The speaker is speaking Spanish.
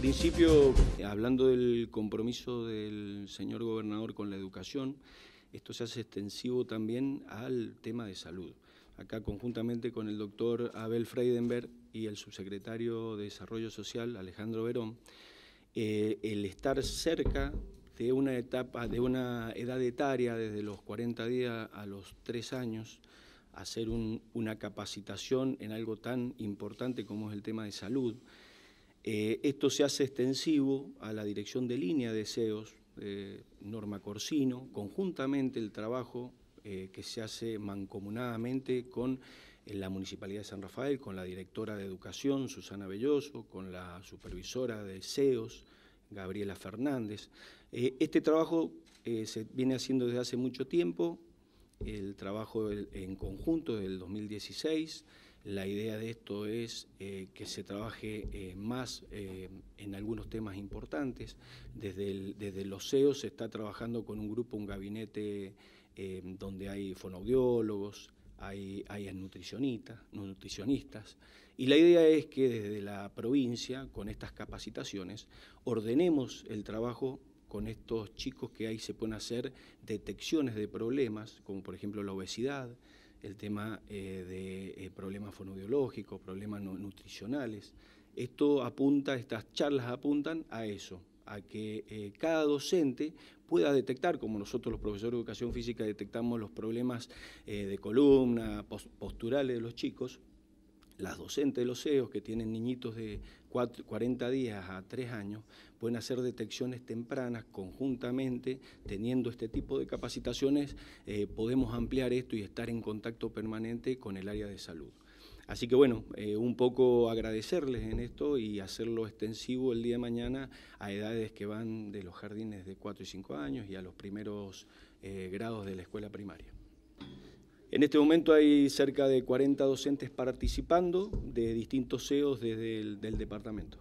principio, hablando del compromiso del señor gobernador con la educación, esto se hace extensivo también al tema de salud. Acá conjuntamente con el doctor Abel Freidenberg y el subsecretario de Desarrollo Social, Alejandro Verón, eh, el estar cerca de una etapa, de una edad etaria, desde los 40 días a los 3 años, hacer una capacitación en algo tan importante como es el tema de salud, eh, esto se hace extensivo a la dirección de línea de SEOs, eh, Norma Corsino, conjuntamente el trabajo eh, que se hace mancomunadamente con la Municipalidad de San Rafael, con la directora de Educación, Susana Belloso, con la supervisora de SEOs, Gabriela Fernández. este trabajo se viene haciendo desde hace mucho tiempo, el trabajo en conjunto del 2016. La idea de esto es eh, que se trabaje eh, más eh, en algunos temas importantes. Desde, los CEOs se está trabajando con un grupo, un gabinete donde hay fonoaudiólogos, hay, hay nutricionistas, nutricionistas. Y la idea es que desde la provincia, con estas capacitaciones, ordenemos el trabajo con estos chicos que ahí se pueden hacer detecciones de problemas, como por ejemplo la obesidad, el tema eh, de eh, problemas fonobiológicos, problemas no, nutricionales. Esto apunta, estas charlas apuntan a eso, a que eh, cada docente pueda detectar, como nosotros los profesores de educación física detectamos los problemas de columna, posturales de los chicos, las docentes de los CEOs que tienen niñitos de 40 días a 3 años pueden hacer detecciones tempranas conjuntamente, teniendo este tipo de capacitaciones eh, podemos ampliar esto y estar en contacto permanente con el área de salud. Así que bueno, eh, un poco agradecerles en esto y hacerlo extensivo el día de mañana a edades que van de los jardines de 4 y 5 años y a los primeros eh, grados de la escuela primaria. En este momento hay cerca de 40 docentes participando de distintos CEOs desde el del departamento.